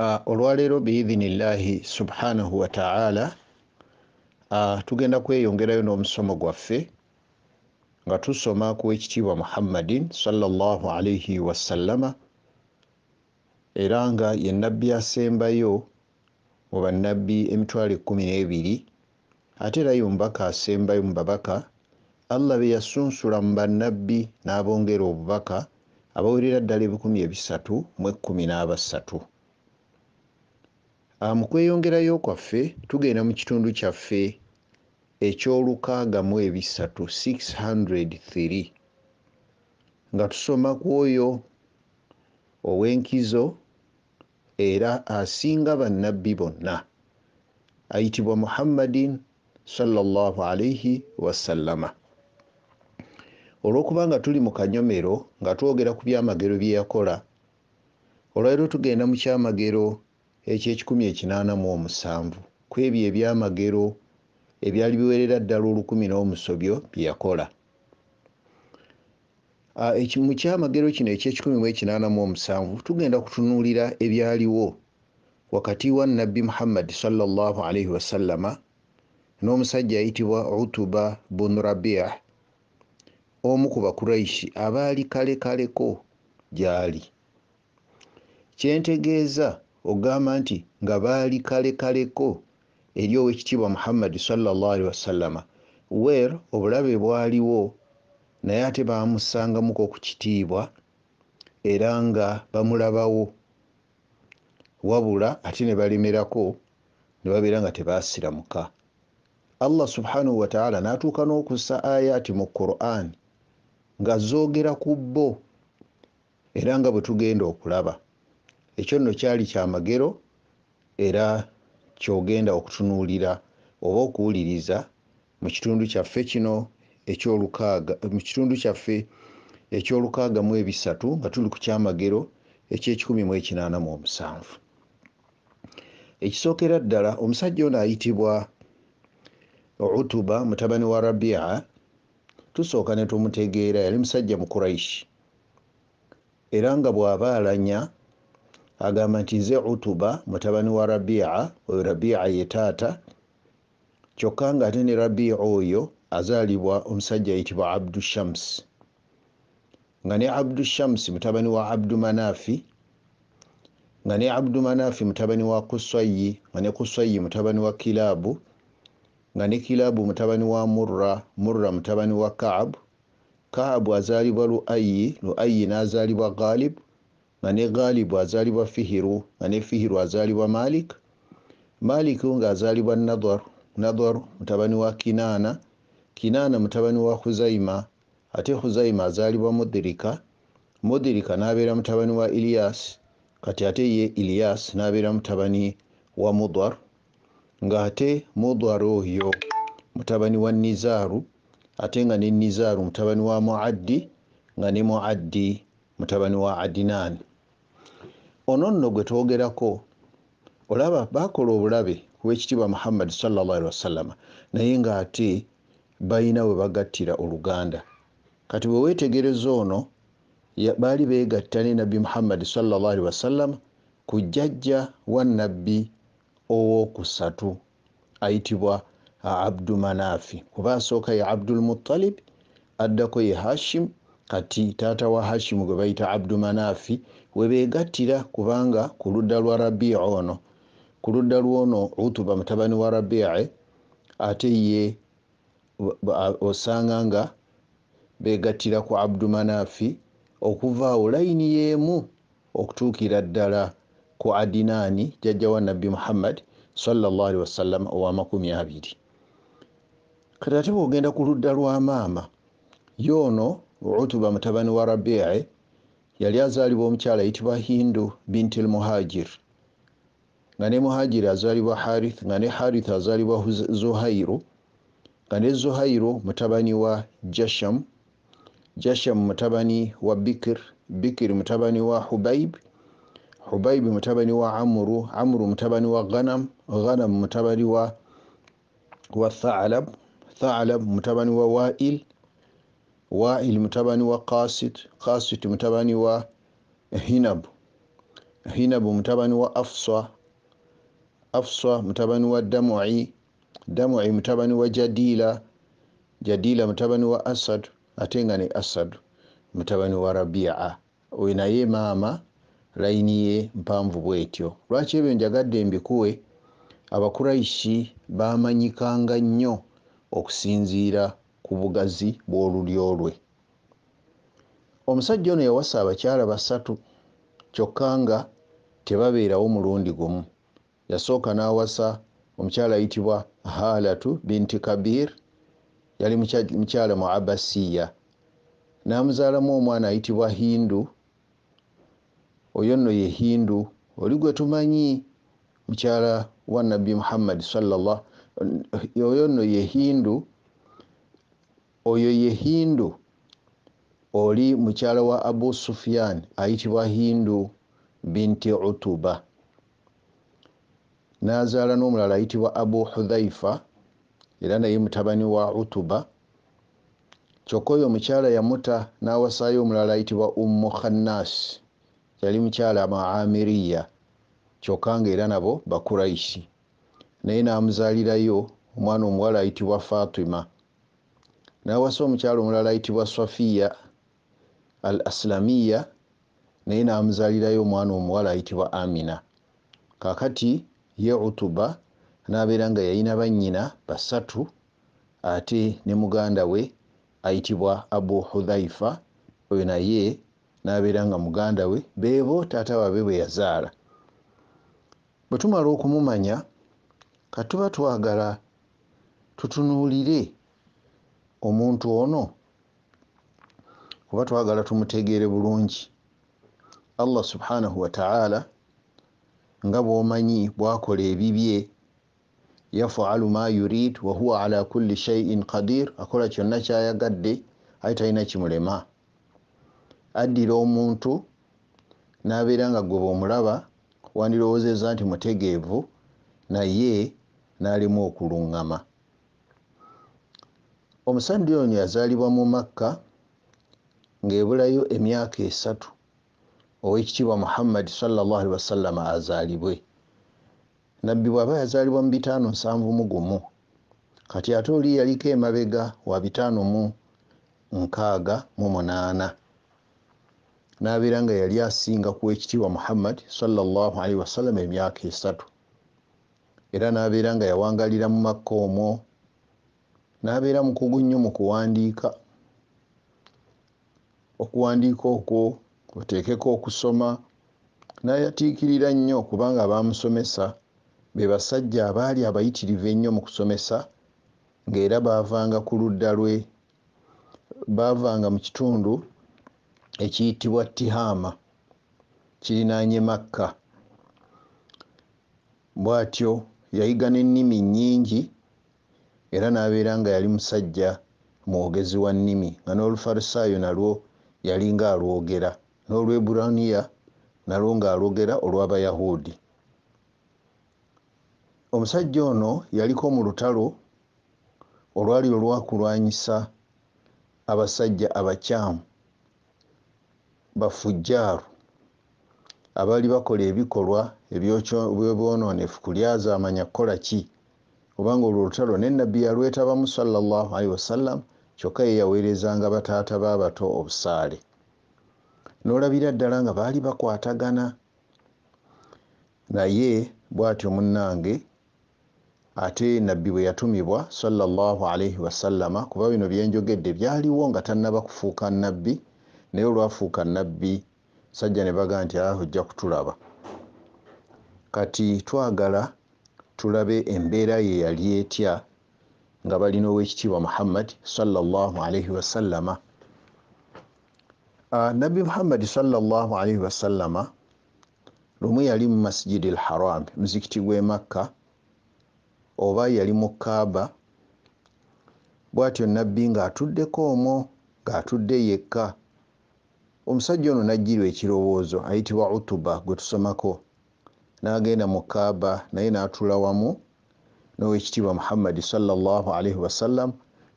Uh, olwaleero biidhinillahi subhanahu wataala uh, tugenda kweyongerayo n'omusomo gwaffe nga tusoma ku ekitiibwa muhammadin salllah alaihi wasallama era nga ye nabbi asembayo mu bannabbi emitwalo ekumi n'ebiri ate era ye omubaka asembayo mu babaka allah be yasunsula mu bannabbi n'abongera obubaka abawerera ddala ebikumi ebisatu mu ekumi n'abasatu Ah, mu kweyongerayo kwaffe tugenda mu kitundu kyaffe ekyolukaaga mu ebisatu 603 nga tusoma ku oyo ow'enkizo era asinga bannabbi bonna ayitibwa muhammadin salllahalaihi wasallama olw'okubanga tuli mu kanyomero nga twogera ku byamagero bye yakola olwaliro tugenda mu kyamagero ekyekikumi ekinaana mu omusanvu ku ebyo ebyamagero ebyali biwerera ddala olukumi n'omusobyo bye yakola mu kyamagero kino ekyekikumi mu ekinaana mu omusanvu tugenda kutunuulira ebyaliwo wakati wa nabbi muhammadi salllahalaihi wasallama n'omusajja ayitibwa utuba bunu rabiah omu ku bakuraishi abaali kale kaleko gyali kyentegeeza ogamba nti nga baali kalekaleko eri oweekitiibwa muhammadi salllahali wasallama wer obulabe bwaliwo naye ate bamusangamuku okukitiibwa era nga bamulabawo wabula ate ne balemerako ne babeera nga tebasiramuka allah subhanahu wataala n'atuuka n'okussa ayaati mu qur'an nga zoogera ku bbo era nga bwe tugenda okulaba ekyo nno kyali kyamagero era kyogenda okutunuulira oba okuwuliriza mu kitundu kyaffe kino ekyolukaaga mu kitundu kyaffe ekyolukaaga mu ebisatu nga tuli ku kyamagero ekyekikumi mu ekinaana mu omusanvu ekisookera ddala omusajja ono ayitibwa outuba mutabani wa rabia tusooka ne tumutegeera yali musajja mu kuraishi era nga bw'aba alanya agamba nti nze utuba mutabani wa rabia oyo rabia ye taata kyokka nga ate ne rabia oyo azaalibwa omusajja ayitibwa abdu shamsi nga ne abdu shams mutabani wa abdu manafi nga ne abdu manafi mutabani wa kuswayi nga ne kuswayi mutabani wa kilabu nga ne kilabu mutabani wa murra murra mutabani wa kaabu kaabu azaalibwa luayi luayi n'azaalibwa galibu ngane galibu azalibwa fihiru ngane fihiru azalibwa malik malik unga azalibwa nadhar nadhar mutabani wa kinana kinana mutabani wa huzaima ate huzaima azalibwa mudirika mudirika nabera mutabani wa ilias kati ate ye ilias nabera mutabani wa mudwar nga ate mudwar oyo mutabani wa nizaru ate nga ne nizaaru mutabani wa muaddi nga ne muaddi mutabani wa adinani ono nno gwe twogerako olaba bakola obulabe kuwekitiibwa muhammadi salllahali wasallama naye ngaate balina we bagattira oluganda kati bwe weetegereza ono baali beegatta ne nabbi muhammadi salllahali wasallama ku jjajja wa nabbi owokusatu ayitibwa abdu manaafi kuba asooka ye abdulmutalibi addako ye hashimu kati taata wa hashimu gwe bayita abdu manaafi webegattira kubanga ku ludda lwa rabiya ono ku ludda lwono utuba mutabani wa rabiyae ate ye osanga nga begattira ku abdumanaafi okuva awo layini yemu okutuukira ddala ku adinaani jajja wa nabbi muhammad salllahalihi wasallama owa makumi abiri kati ate bwogenda ku ludda lwa maama yoono utuba mutabani wa rabiae yali azaalibwa omukyala ayitibwa hindu bintil muhajir nga ne muhajiri azaalibwa harith nga ne harith azaalibwa zuhairu nga ne zuhairu mutabani wa jasham jasham mutabani wa bikir bikir mutabani wa hubaib hubaib mutabani wa amuru amuru mutabani wa ganam ganam mutabani wa thalab thalab mutabani wa wail wa wail mutabani wa kasit kasit mutabani wa hinabu hinabu mutabani wa afsa afsa mutabani wa damui damui mutabani wa jadila jadila mutabani wa asad ate nga ne asad mutabani wa rabia wenaye maama laini ye mpanvu bwetyo lwaki ebyo njagadde mbikuwe abakuraishi bamanyikanga nnyo okusinziira ku bugazi bw'olulyo lwe omusajja ono yawasa abakyala basatu kyokka nga tebabeerawo mulundi gumu yasooka n'awasa omukyala ayitibwa halatu binti kabir yali mukyala mu abasiya n'amuzaalamu omwana ayitibwa hindu oyo nno ye hindu oli gwe tumanyi mukyala wa nabbi muhammadi salla oyo nno ye hindu oyo ye hindu oli mukyala wa abu sufyan ayitibwa hindu binti utuba nazaala n'omulala ayitibwa abu hudhaifa era naye mutabani wa utuba kyokka oyo mukyala yamuta n'awasaayo omulala ayitibwa ummu khannas yali mukyala maamiriya kyokka nga era nabo bakuraishi naye n'amuzaalirayo omwana omuwala ayitibwa fatima nawasa omukyalo omulala ayitibwa safiya al islamiya naye namuzalirayo omwana omuwala ayitibwa amina kakati ye utuba nabeera nga yayina banyina basatu ate ne muganda we ayitibwa abu hudhaifa oyo naye nabeera nga muganda we bebo taata wabe bwe yazaala bwe tumala okumumanya katuba twagala tutunuulire omuntu ono kuba twagala tumutegeere bulungi allah subhanahu wataala nga bwomanyi bwakola ebibye yafalu ma yurid wahuwa ala kuli shaiin qadir akola kyonna kyayagadde aye talina kimulema addira omuntu nabeera nga gwe bweomulaba wandirowoozeza nti mutegeevu naye nalimu okuluŋgama omusajja ono yazaalibwa mu makka ng'ebulayo emyaka esatu owekitiibwa muhammadi salllahali wasallama azaalibwe nabbi bwaba yazaalibwa mu bitaano nsanvu mu gumu kati ate oli yaliko emabega wa bitaano mu nkaaga mu munaana n'abeera nga yali asinga kuwa ekitiibwa muhammadi salllahalihi wasallama emyaka esatu era n'abeera nga yawangalira mu makka omwo n'abeera mukugu nnyo mu kuwandiika okuwandiika okwo oteekeko okusoma n'ayatiikirira nnyo kubanga baamusomesa be basajja abaali abayitirivu ennyo mu kusomesa ng'era baavanga ku ludda lwe baavanga mu kitundu ekiyitibwa tihaama kirinaanye makka bw'atyo yayiga n'ennimi nnyingi era n'abeera nga yali musajja mwogezi wa nnimi nga n'olufalisaayo nalwo yali nga alwogera n'olwebulaniya nalwo ng'alwogera olw'abayahuudi omusajja ono yaliko mu lutalo olwali olwakulwanyisa abasajja abakyamu bafujjaaru abaali bakola ebikolwa ebyoononefu kulyaza amanya kukola ki obanga olwolutalo ne nabbi yalwetabamu salllahalihi wasallam kyokka ye yaweerezanga bataata baabato obusaale n'olabira ddala nga baali bakwatagana naye bwatyo munnange ate nabbi bwe yatumibwa salllahu alaihi wasallama kuba bino byenjogedde byaliwo nga tannaba kufuuka nabbi naye olwafuuka nabbi sajja ne baga nti ah ojja kutulaba kati twagala tulabe embeera ye yali etya nga balina owekitiibwa muhammad salalaii wasalama ah, nabbi muhammadi salallahu alaihi wasallama lumu yali mu masijidi lharam muzikiti gw'e makka oba yali mu kaaba bwatyo nabbi ng'atuddeko omwo ng'atudde yekka omusajja ono n'ajjirwa ekirowoozo ayitibwa utuba gwe tusomako n'agenda mu kaaba naye n'atula wamu n'owekitiibwa muhammadi salllahalaihi wasallam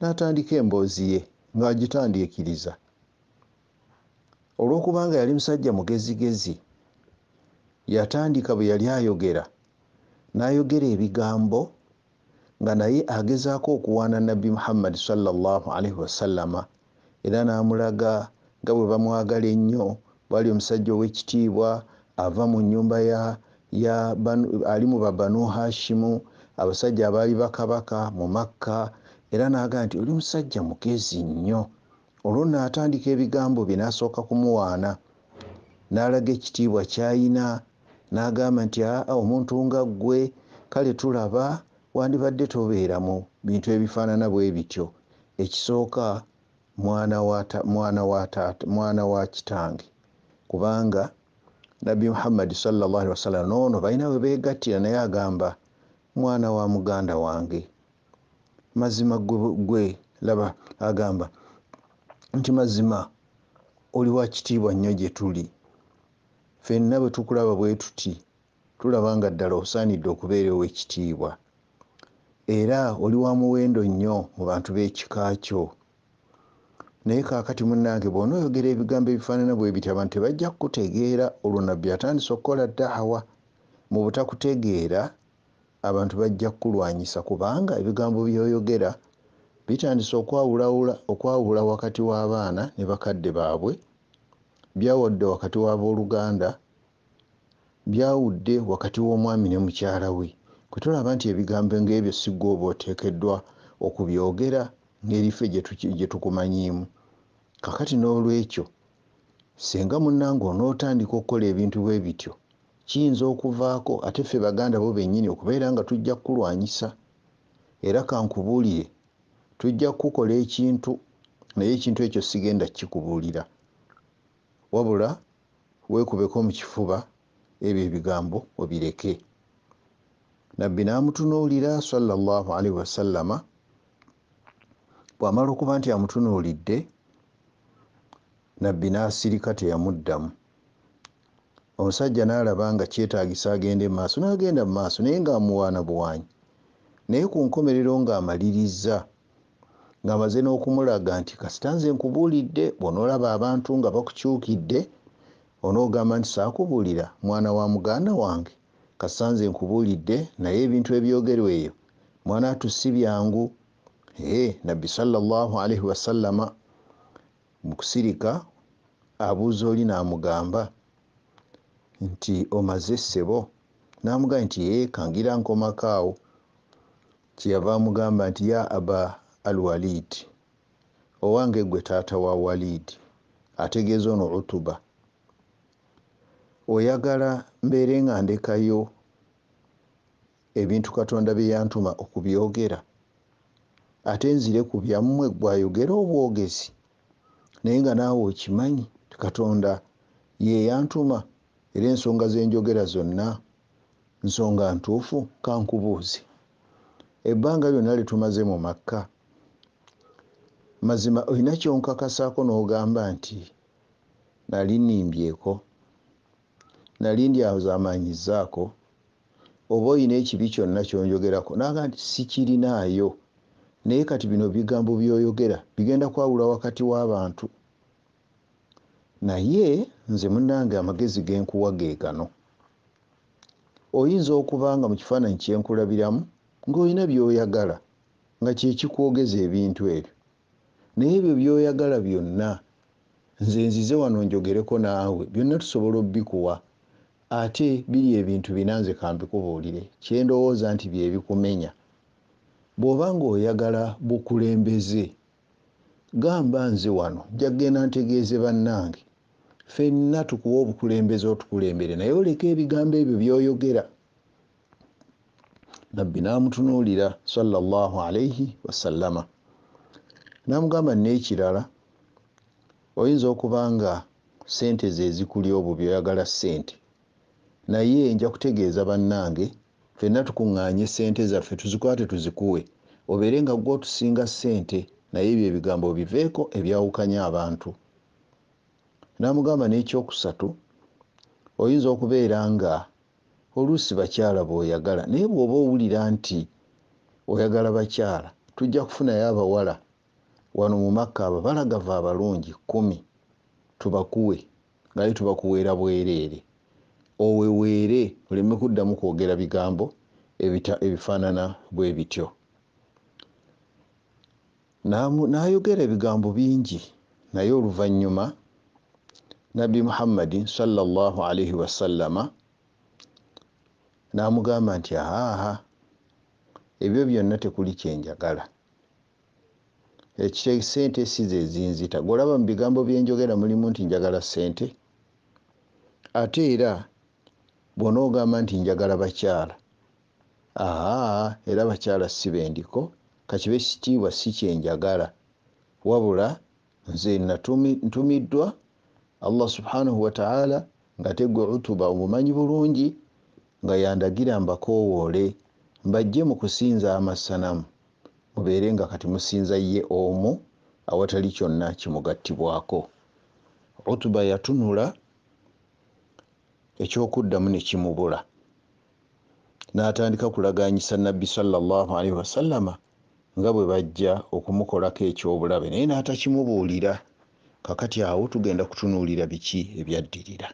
n'atandika emboozi ye ng'agitandiikiriza olw'okubanga yali musajja mugezigezi yatandika bwe yali ayogera n'ayogera ebigambo nga naye agezaako okuwaana nabbi muhammadi salllahalaihi wasallama era n'amulaga nga bwe bamwagala ennyo bwali omusajja ow'ekitiibwa ava mu nnyumba ya ali mu babanu hashimu abasajja abaali bakabaka mu makka era naga nti oli musajja mugezi nnyo olwo naatandika ebigambo bye nasooka kumuwaana nalaga ekitiibwa kyayina nagamba nti aa omuntu nga ggwe kale tulaba wandibadde tobeera mu bintu ebifaanana bwe bityo ekisooka mwana wa kitange kubanga nabbi muhammad salawasalam noono balinawe beegattira naye agamba mwana wa muganda wange mazima gwe laba agamba nti mazima oli wa kitiibwa nnyo gye tuli fenna bwe tukulaba bwe tuti tulaba nga ddala osaanidde okubeerewo ekitiibwa era oli wa muwendo nnyo mu bantu b'ekikaakyo naye kaakati munnange bwonaoyogera ebigambo ebifaanana bwebiti abantu tebajja kukutegeera olunabbi atandisa okukola dahawa mu butakutegeera abantu bajja kukulwanyisa kubanga ebigambo byoyogera bitandisa okwawulawula okwawula wakati w'abaana ne bakadde baabwe byawadde wakati w'abooluganda byawudde wakati w'omwami ne mukyala we kwetulaba nti ebigambo ngaebyo sigwa oba oteekeddwa okubyogera ngeri ffe gye tukumanyiimu kakati n'olwekyo singa munange onootandika okukola ebintu bwe bityo kiyinza okuvaako ate ffe baganda bo bennyini okubeera nga tujja kukulwanyisa era kankubuulire tujja kukukola ekintu naye ekintu ekyo sigenda kikubuulira wabula weekubeko mu kifuba ebyo ebigambo obireke nabbi n'amutunuulira salllahalihi wasallama bw'amala okuba nti amutunuulidde nabbi n'asirika teyamuddamu omusajja n'alaba nga kyetaagisa agende mumaaso n'agenda mu maaso naye ng'amuwaana buwaanyi naye ku nkomerero ng'amaliriza ng'amaze n'okumulaga nti kasita nze nkubuulidde bwonoolaba abantu nga bakukyukidde onoogamba nti saakubuulira mwana wa muganda wange kasita nze nkubuulidde naye ebintu ebyogerwa eyo mwana atusi byangu ee nabbi salllahu alaihi wasallama mu kusirika abuuza oli n'amugamba nti omaze essebo n'amugamba nti ye kangira nkomakaawo kyeyava amugamba nti ya aba al walid owange gwe taata wa walid ategeeza ono rutuba oyagala mbeere nga ndekayo ebintu katonda bye yantuma okubyogera ate nzire ku byammwe gwayogera obwogezi naye nga naawe okimanyi katonda yeyantuma era ensonga zenjogera zonna nsonga ntuufu kankubuuze ebbanga lyonna litumaze mu makka mazima olina kyonkakasaako n'ogamba nti nali nnimbyeko nali ndyazamanyizaako oba olina ekibi kyonna kyonjogerako naga nti sikirinaayo naye kati bino bigambo byoyogera bigenda kwawula wakati w'abantu naye nze munange amagezi genkuwa geegano oyinza okuba nga mu kifaananyi kyenkulabiramu ng'olina by'oyagala nga kyekikwogeza ebintu ebyo naye ebyo by'oyagala byonna nze nzize wano njogereko naawe byonna tusobola obbikuwa ate biri ebintu binanze kambikubuulire kyendowooza nti byebikumenya bw'oba ngaoyagala bukulembeze gamba nze wano jagenda ntegeeze bannange fenna tukuwa obukulembeze otukulembere naye oleka ebigambo ebyo byoyogera nabbi namutunuulira salallahu alaihi wasalama namugamba nekirala oyinza okuba nga sente zezikuli obwo byoyagala sente naye nja kutegeeza bannange fenna tukuŋŋaanye sente zaffe tuzikwate tuzikuwe obeere nga gwe otusinga sente naye ebyo ebigambo biveeko ebyawukanya abantu namugamba nekyokusatu oyinza okubeera nga oluusi bakyala beoyagala naye bw'oba owulira nti oyagala bakyala tujja kufunayo abawala wano mu makka abo balagava abalungi kumi tubakuwe ngaye tubakuweera bwereere oweweere oleme kuddamu kwogera bigambo ebifaanana bwe bityo n'ayogera ebigambo bingi naye oluvannyuma nabbi muhammadin salllah alaihi wasallama n'amugamba nti ahaha ebyo byonna tekuli kyenjagala ekisente size ezinzita golaba mu bigambo byenjogera mulimu nti njagala sente ate era bwona ogamba nti njagala bakyala aa era bakyala sibendiko kakibe kitiibwa si kyenjagala wabula nze ntumiddwa allah subhanahu wataala nga tegwe utuba omumanyi bulungi nga yandagira mbakowoole mbajje mu kusinza amasanamu mubeere nga kati musinza ye omu awatali kyonna kimugattibwako utuba yatunula ekyokuddamu nekimubula n'atandika kulaganyisa nabbi salli wasalama nga bwe bajja okumukolako ekyobulabe naye n'atakimubuulira kakati awo tugenda kutunuulira biki ebyaddirira